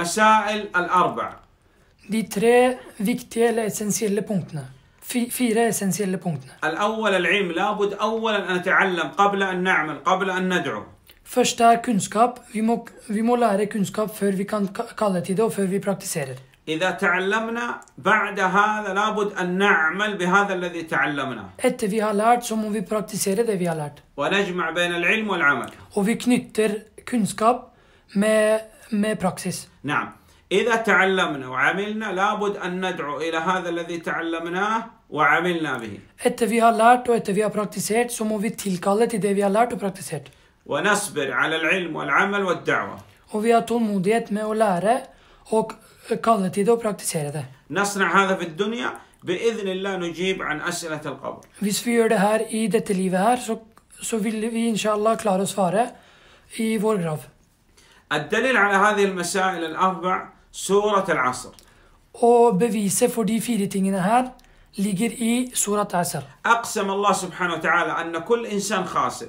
المسائل الأربع دي تري فيكتيلا اسنسيال لبونكتنا في في لا اسنسيال الأول العلم لابد أولا أن نتعلم قبل أن نعمل قبل أن ندعو Första kunskap, vi må, vi må lære kunnskap før vi kan kalle til det og før vi praktiserer. إذا تعلمنا بعد هذا لابد أن نعمل بهذا الذي تعلمنا. Etter vi har lært, så må vi praktisere det vi har lært. ونجمع بين العلم والعمل. Og vi knytter kunnskap ما ما براكسيس نعم اذا تعلمنا وعملنا لابد ان ندعو الى هذا الذي تعلمناه وعملنا به ات في لارت او ات في ار براكتسيت سو موفي تيل كالت دي في لارت او براكتسيت ونصبر على العلم والعمل والدعوه او في ار موديت ما اولارا او كالت دي او براكتسيت نصنع هذا في الدنيا باذن الله نجيب عن اسئله القبر فيس في ار هار اي ليفار سو سو في ان شاء الله كلارو سفاره اي فور الدليل على هذه المسائل الأربع سورة العصر. for the four things here ligger i سورة عصر. أقسم الله سبحانه وتعالى أن كل إنسان خاسر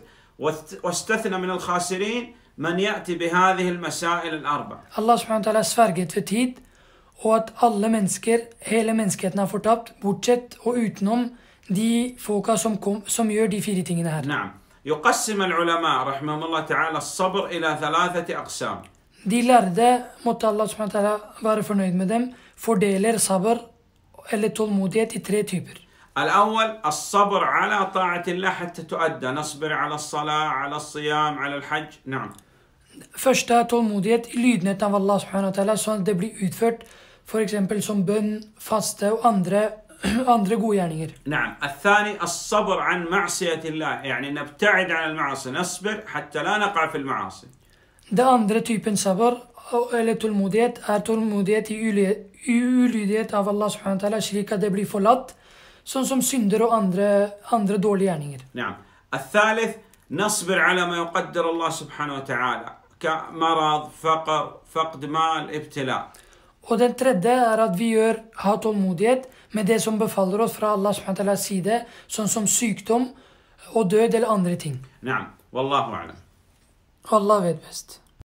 واستثنى من الخاسرين من يأتي بهذه المسائل الأربع. الله سبحانه وتعالى سفرجت في تيد وات alle mennesker hele menneskeheten har fortapt bortsett og utenom de folka som kom som gjør نعم. يقسم العلماء رحمهم الله تعالى الصبر الى ثلاثه اقسام Dillerde mutlu Allah subhanahu teala var fırnayıd medem fordeler sabır eli tulmudiyet itre tüper. الأول الصبر على طاعة الله حتى تؤدى نصبر على الصلاة على الصيام على الحج نعم. فشتا تولموديت ليدنا تام الله سبحانه وتعالى سون دبلي يدفرت for example سون بن فاستا واندرا اندري gjerninger. نعم الثاني الصبر عن معصية الله يعني نبتعد عن المعاصي نصبر حتى لا نقع في المعاصي Det andre typen sabr, eller tålmodighet, er tålmodighet i ulydighet av Allah subhanahu wa ta'ala, slik at det blir forlatt, sånn som synder og andre, andre dårlige gjerninger. نعم. الثالث, نصبر على ما يقدر subhanahu wa ta'ala, كمرض فقر فقد مال ابتلاء Og den tredje er at vi gjør ha tålmodighet med det som befaller oss fra Allah subhanahu side, sånn som sykdom og død eller andre ting. Ja, Wallahu a'lam. Allah vet best.